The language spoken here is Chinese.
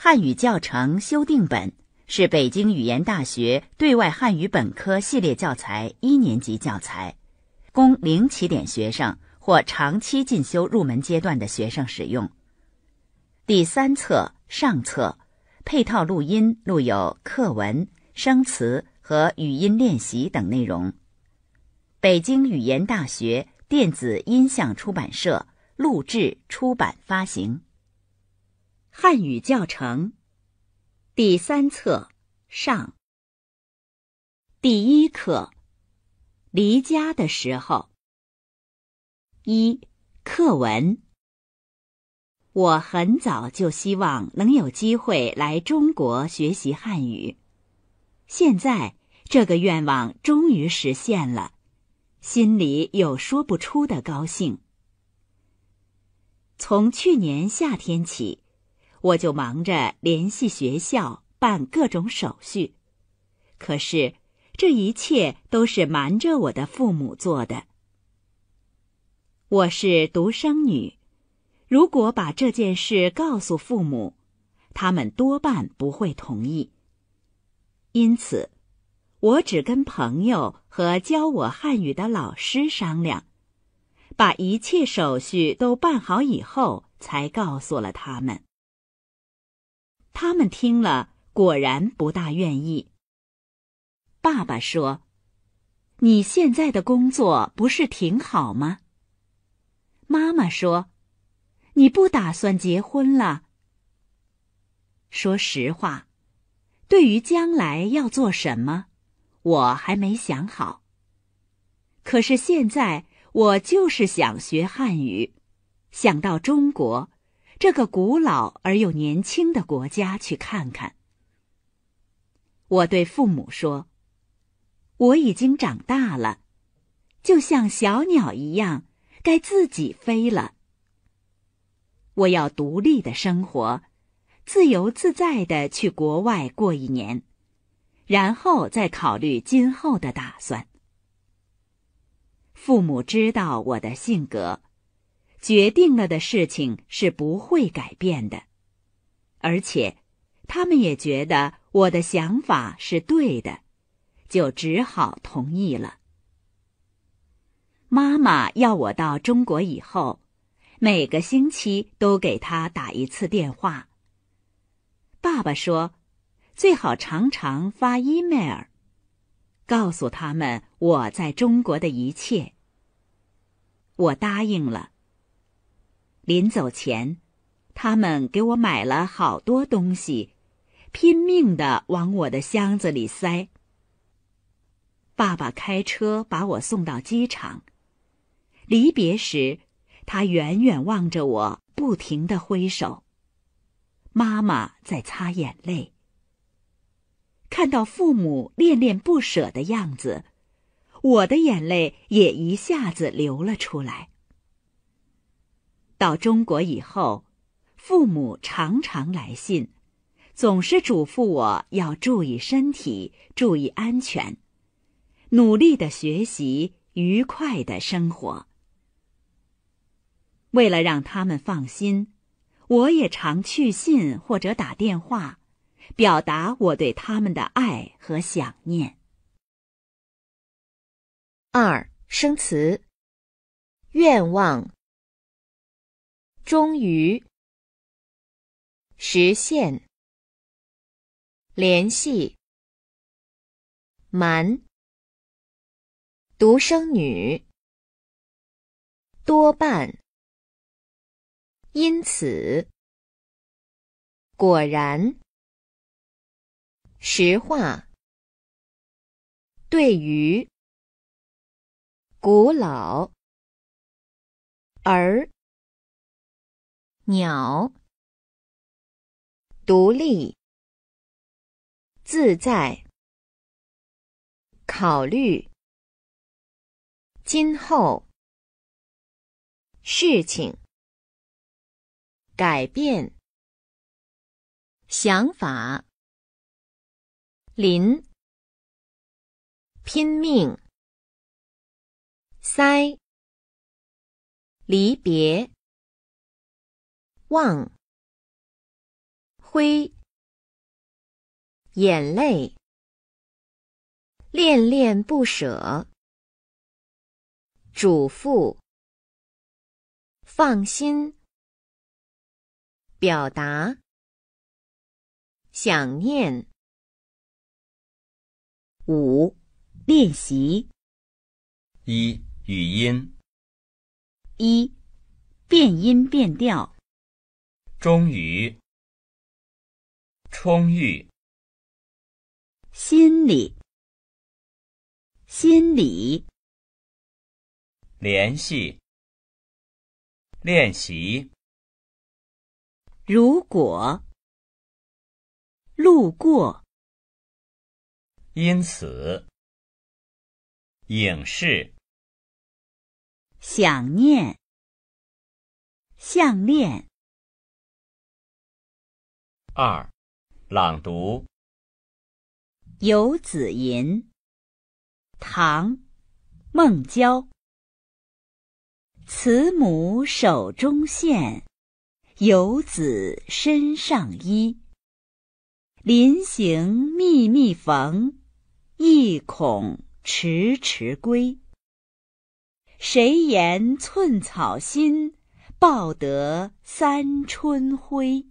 《汉语教程》修订本是北京语言大学对外汉语本科系列教材一年级教材，供零起点学生或长期进修入门阶段的学生使用。第三册上册配套录音录有课文、生词和语音练习等内容。北京语言大学电子音像出版社录制、出版、发行。汉语教程第三册上第一课：离家的时候。一课文。我很早就希望能有机会来中国学习汉语，现在这个愿望终于实现了，心里有说不出的高兴。从去年夏天起。我就忙着联系学校办各种手续，可是这一切都是瞒着我的父母做的。我是独生女，如果把这件事告诉父母，他们多半不会同意。因此，我只跟朋友和教我汉语的老师商量，把一切手续都办好以后，才告诉了他们。他们听了，果然不大愿意。爸爸说：“你现在的工作不是挺好吗？”妈妈说：“你不打算结婚了？”说实话，对于将来要做什么，我还没想好。可是现在，我就是想学汉语，想到中国。这个古老而又年轻的国家去看看。我对父母说：“我已经长大了，就像小鸟一样，该自己飞了。我要独立的生活，自由自在的去国外过一年，然后再考虑今后的打算。”父母知道我的性格。决定了的事情是不会改变的，而且他们也觉得我的想法是对的，就只好同意了。妈妈要我到中国以后，每个星期都给他打一次电话。爸爸说，最好常常发 email，告诉他们我在中国的一切。我答应了。临走前，他们给我买了好多东西，拼命地往我的箱子里塞。爸爸开车把我送到机场，离别时，他远远望着我，不停地挥手。妈妈在擦眼泪。看到父母恋恋不舍的样子，我的眼泪也一下子流了出来。到中国以后，父母常常来信，总是嘱咐我要注意身体、注意安全，努力的学习，愉快的生活。为了让他们放心，我也常去信或者打电话，表达我对他们的爱和想念。二、生词：愿望。终于实现联系。蛮独生女多半因此，果然实话对于古老而。鸟，独立，自在，考虑，今后，事情，改变，想法，林，拼命，塞，离别。望，灰，眼泪，恋恋不舍，嘱咐，放心，表达，想念。五练习。一语音。一变音变调。终于，充裕，心理，心理，联系，练习，如果，路过，因此，影视，想念，项链。二，朗读《游子吟》。唐，孟郊。慈母手中线，游子身上衣。临行密密缝，意恐迟迟归。谁言寸草心，报得三春晖。